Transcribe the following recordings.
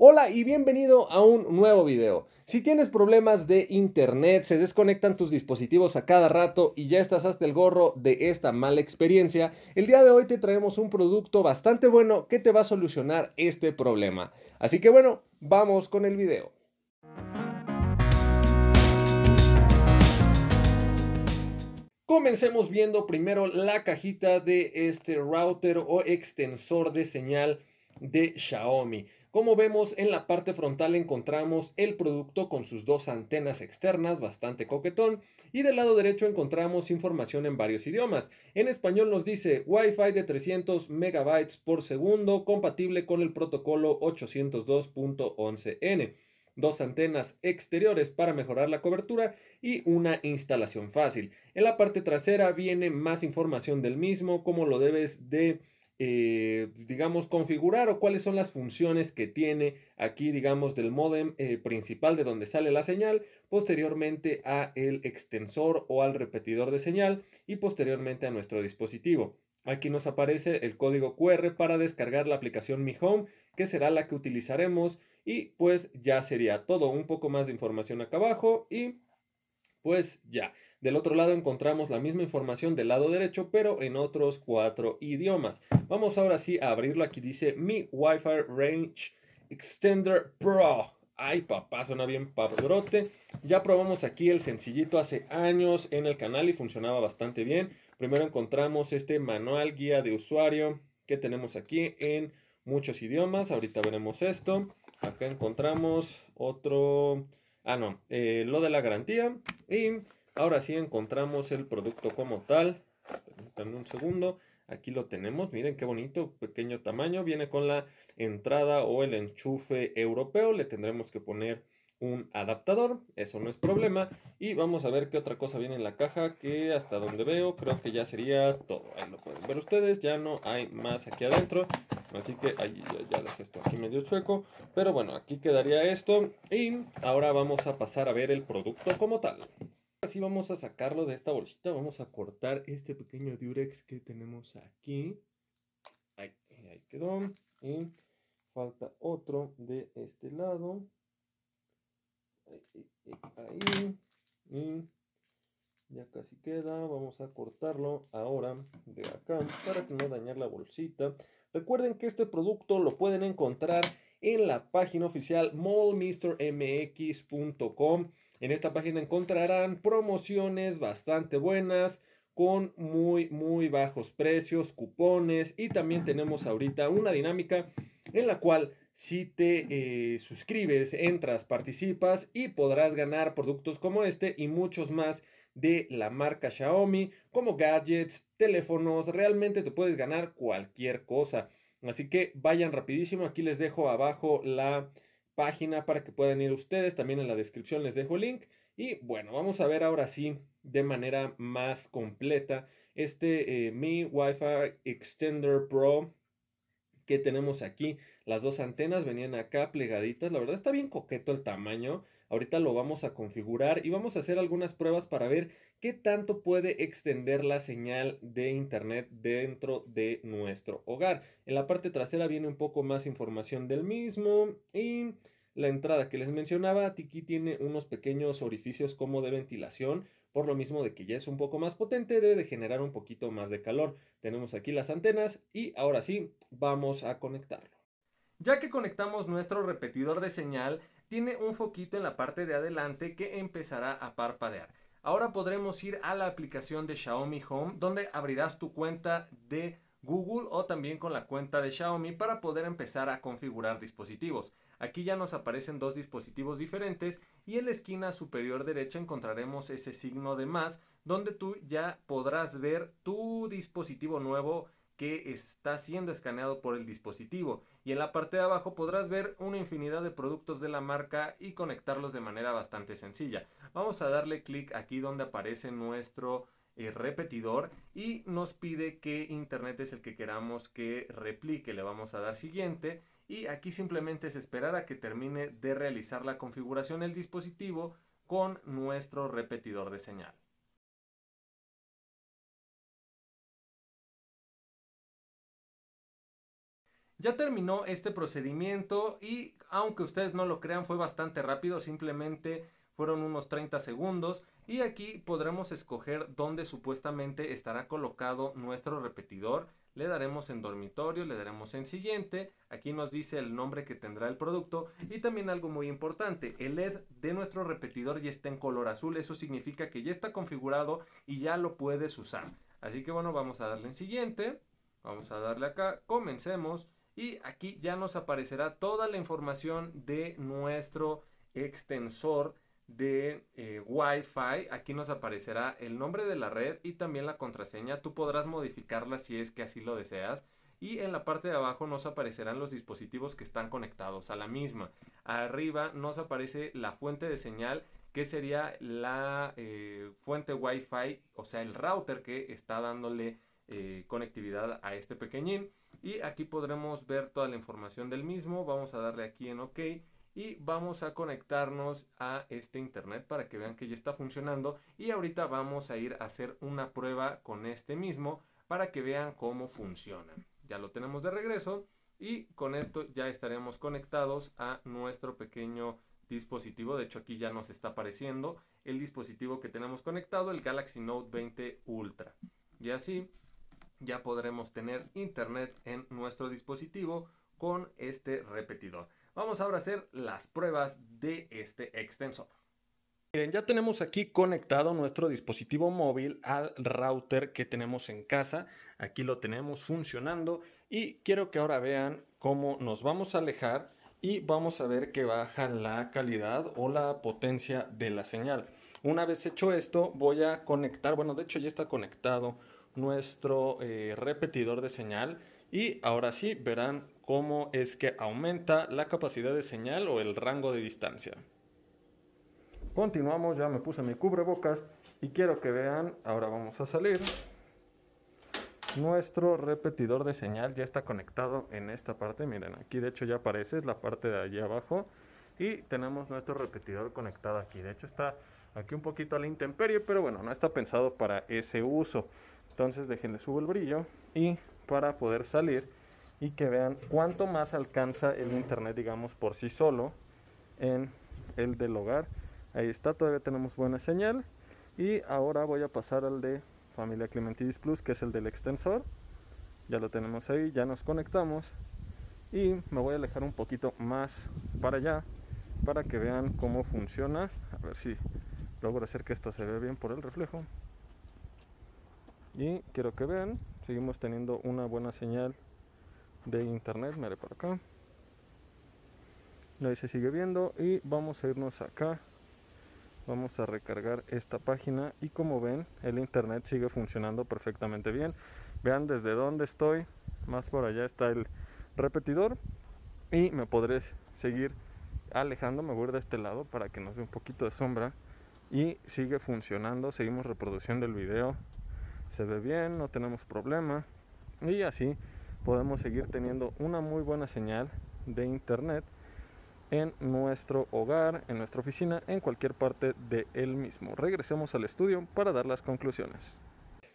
Hola y bienvenido a un nuevo video. Si tienes problemas de internet, se desconectan tus dispositivos a cada rato y ya estás hasta el gorro de esta mala experiencia, el día de hoy te traemos un producto bastante bueno que te va a solucionar este problema. Así que bueno, vamos con el video. Comencemos viendo primero la cajita de este router o extensor de señal de Xiaomi. Como vemos en la parte frontal encontramos el producto con sus dos antenas externas, bastante coquetón, y del lado derecho encontramos información en varios idiomas. En español nos dice Wi-Fi de 300 megabytes por segundo compatible con el protocolo 802.11n dos antenas exteriores para mejorar la cobertura y una instalación fácil. En la parte trasera viene más información del mismo, como lo debes de eh, digamos, configurar o cuáles son las funciones que tiene aquí, digamos, del modem eh, principal de donde sale la señal, posteriormente a el extensor o al repetidor de señal y posteriormente a nuestro dispositivo. Aquí nos aparece el código QR para descargar la aplicación Mi Home, que será la que utilizaremos y pues ya sería todo. Un poco más de información acá abajo y pues ya. Del otro lado encontramos la misma información del lado derecho, pero en otros cuatro idiomas. Vamos ahora sí a abrirlo. Aquí dice Mi Wi-Fi Range Extender Pro. Ay, papá, suena bien padrote. Ya probamos aquí el sencillito hace años en el canal y funcionaba bastante bien. Primero encontramos este manual guía de usuario que tenemos aquí en muchos idiomas. Ahorita veremos esto. Acá encontramos otro Ah, no, eh, lo de la garantía. Y ahora sí encontramos el producto como tal. Permítanme un segundo. Aquí lo tenemos, miren qué bonito, pequeño tamaño. Viene con la entrada o el enchufe europeo. Le tendremos que poner un adaptador, eso no es problema. Y vamos a ver qué otra cosa viene en la caja, que hasta donde veo creo que ya sería todo. Ahí lo pueden ver ustedes, ya no hay más aquí adentro. Así que ahí ya, dejé esto aquí medio chueco. Pero bueno, aquí quedaría esto. Y ahora vamos a pasar a ver el producto como tal. Así vamos a sacarlo de esta bolsita. Vamos a cortar este pequeño diurex que tenemos aquí. Ahí, quedó. Y falta otro de este lado. Ahí, Y ya casi queda. Vamos a cortarlo ahora de acá para que no dañar la bolsita. Recuerden que este producto lo pueden encontrar en la página oficial mallmistermx.com. En esta página encontrarán promociones bastante buenas con muy muy bajos precios, cupones y también tenemos ahorita una dinámica en la cual si te eh, suscribes, entras, participas y podrás ganar productos como este y muchos más de la marca Xiaomi, como gadgets, teléfonos, realmente te puedes ganar cualquier cosa. Así que vayan rapidísimo, aquí les dejo abajo la página para que puedan ir ustedes, también en la descripción les dejo el link. Y bueno, vamos a ver ahora sí de manera más completa este eh, Mi Wi-Fi Extender Pro que tenemos aquí. Las dos antenas venían acá plegaditas. La verdad está bien coqueto el tamaño. Ahorita lo vamos a configurar y vamos a hacer algunas pruebas para ver qué tanto puede extender la señal de internet dentro de nuestro hogar. En la parte trasera viene un poco más información del mismo y la entrada que les mencionaba, Tiki tiene unos pequeños orificios como de ventilación, por lo mismo de que ya es un poco más potente, debe de generar un poquito más de calor. Tenemos aquí las antenas y ahora sí, vamos a conectarlo. Ya que conectamos nuestro repetidor de señal, tiene un foquito en la parte de adelante que empezará a parpadear. Ahora podremos ir a la aplicación de Xiaomi Home donde abrirás tu cuenta de Google o también con la cuenta de Xiaomi para poder empezar a configurar dispositivos. Aquí ya nos aparecen dos dispositivos diferentes y en la esquina superior derecha encontraremos ese signo de más donde tú ya podrás ver tu dispositivo nuevo que está siendo escaneado por el dispositivo y en la parte de abajo podrás ver una infinidad de productos de la marca y conectarlos de manera bastante sencilla. Vamos a darle clic aquí donde aparece nuestro eh, repetidor y nos pide que internet es el que queramos que replique. Le vamos a dar siguiente y aquí simplemente es esperar a que termine de realizar la configuración del dispositivo con nuestro repetidor de señal. Ya terminó este procedimiento y aunque ustedes no lo crean fue bastante rápido, simplemente fueron unos 30 segundos y aquí podremos escoger dónde supuestamente estará colocado nuestro repetidor. Le daremos en dormitorio, le daremos en siguiente, aquí nos dice el nombre que tendrá el producto y también algo muy importante, el LED de nuestro repetidor ya está en color azul, eso significa que ya está configurado y ya lo puedes usar. Así que bueno, vamos a darle en siguiente, vamos a darle acá, comencemos y aquí ya nos aparecerá toda la información de nuestro extensor de eh, Wi-Fi, aquí nos aparecerá el nombre de la red y también la contraseña. Tú podrás modificarla si es que así lo deseas. Y en la parte de abajo nos aparecerán los dispositivos que están conectados a la misma. Arriba nos aparece la fuente de señal que sería la eh, fuente Wi-Fi, o sea, el router que está dándole eh, conectividad a este pequeñín. Y aquí podremos ver toda la información del mismo. Vamos a darle aquí en OK y vamos a conectarnos a este internet para que vean que ya está funcionando y ahorita vamos a ir a hacer una prueba con este mismo para que vean cómo funciona. Ya lo tenemos de regreso y con esto ya estaremos conectados a nuestro pequeño dispositivo. De hecho aquí ya nos está apareciendo el dispositivo que tenemos conectado, el Galaxy Note 20 Ultra. Y así ya podremos tener internet en nuestro dispositivo con este repetidor. Vamos ahora a hacer las pruebas de este extensor. Miren, ya tenemos aquí conectado nuestro dispositivo móvil al router que tenemos en casa. Aquí lo tenemos funcionando y quiero que ahora vean cómo nos vamos a alejar y vamos a ver que baja la calidad o la potencia de la señal. Una vez hecho esto, voy a conectar, bueno, de hecho ya está conectado nuestro eh, repetidor de señal y ahora sí verán cómo es que aumenta la capacidad de señal o el rango de distancia. Continuamos, ya me puse mi cubrebocas y quiero que vean, ahora vamos a salir. Nuestro repetidor de señal ya está conectado en esta parte, miren, aquí de hecho ya aparece, la parte de allí abajo. Y tenemos nuestro repetidor conectado aquí, de hecho está aquí un poquito a la intemperie, pero bueno, no está pensado para ese uso. Entonces déjenle subo el brillo y para poder salir y que vean cuánto más alcanza el internet, digamos, por sí solo en el del hogar. Ahí está, todavía tenemos buena señal. Y ahora voy a pasar al de familia Clementidis Plus, que es el del extensor. Ya lo tenemos ahí, ya nos conectamos. Y me voy a alejar un poquito más para allá para que vean cómo funciona. A ver si logro hacer que esto se vea bien por el reflejo. Y quiero que vean seguimos teniendo una buena señal de internet. Mire por acá. Ahí se sigue viendo y vamos a irnos acá. Vamos a recargar esta página y como ven el internet sigue funcionando perfectamente bien. Vean desde dónde estoy. Más por allá está el repetidor y me podré seguir alejando. Me voy de este lado para que nos dé un poquito de sombra y sigue funcionando. Seguimos reproduciendo el video se ve bien, no tenemos problema. Y así podemos seguir teniendo una muy buena señal de internet en nuestro hogar, en nuestra oficina, en cualquier parte de él mismo. Regresemos al estudio para dar las conclusiones.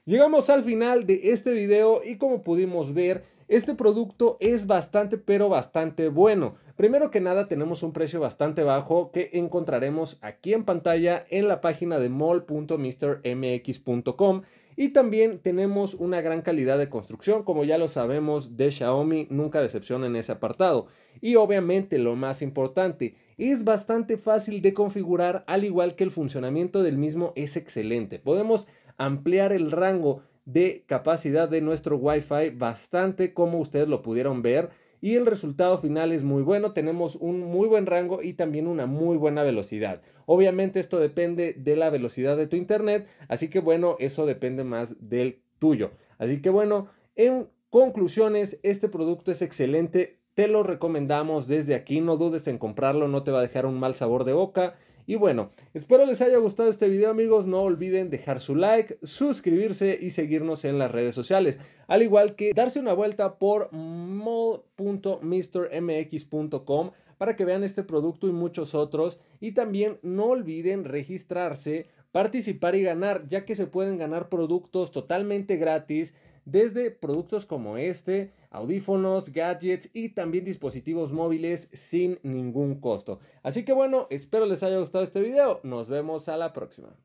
Llegamos al final de este video y como pudimos ver, este producto es bastante pero bastante bueno. Primero que nada tenemos un precio bastante bajo que encontraremos aquí en pantalla en la página de mall.mrmx.com y también tenemos una gran calidad de construcción, como ya lo sabemos de Xiaomi, nunca decepciona en ese apartado. Y obviamente lo más importante, es bastante fácil de configurar, al igual que el funcionamiento del mismo es excelente. Podemos ampliar el rango de capacidad de nuestro Wi-Fi bastante como ustedes lo pudieron ver y el resultado final es muy bueno, tenemos un muy buen rango y también una muy buena velocidad. Obviamente esto depende de la velocidad de tu internet, así que bueno, eso depende más del tuyo. Así que bueno, en conclusiones, este producto es excelente, te lo recomendamos desde aquí, no dudes en comprarlo, no te va a dejar un mal sabor de boca. Y bueno, espero les haya gustado este video amigos, no olviden dejar su like, suscribirse y seguirnos en las redes sociales, al igual que darse una vuelta por mall.mrmx.com para que vean este producto y muchos otros y también no olviden registrarse, participar y ganar, ya que se pueden ganar productos totalmente gratis desde productos como este, audífonos, gadgets y también dispositivos móviles sin ningún costo. Así que bueno, espero les haya gustado este video, nos vemos a la próxima.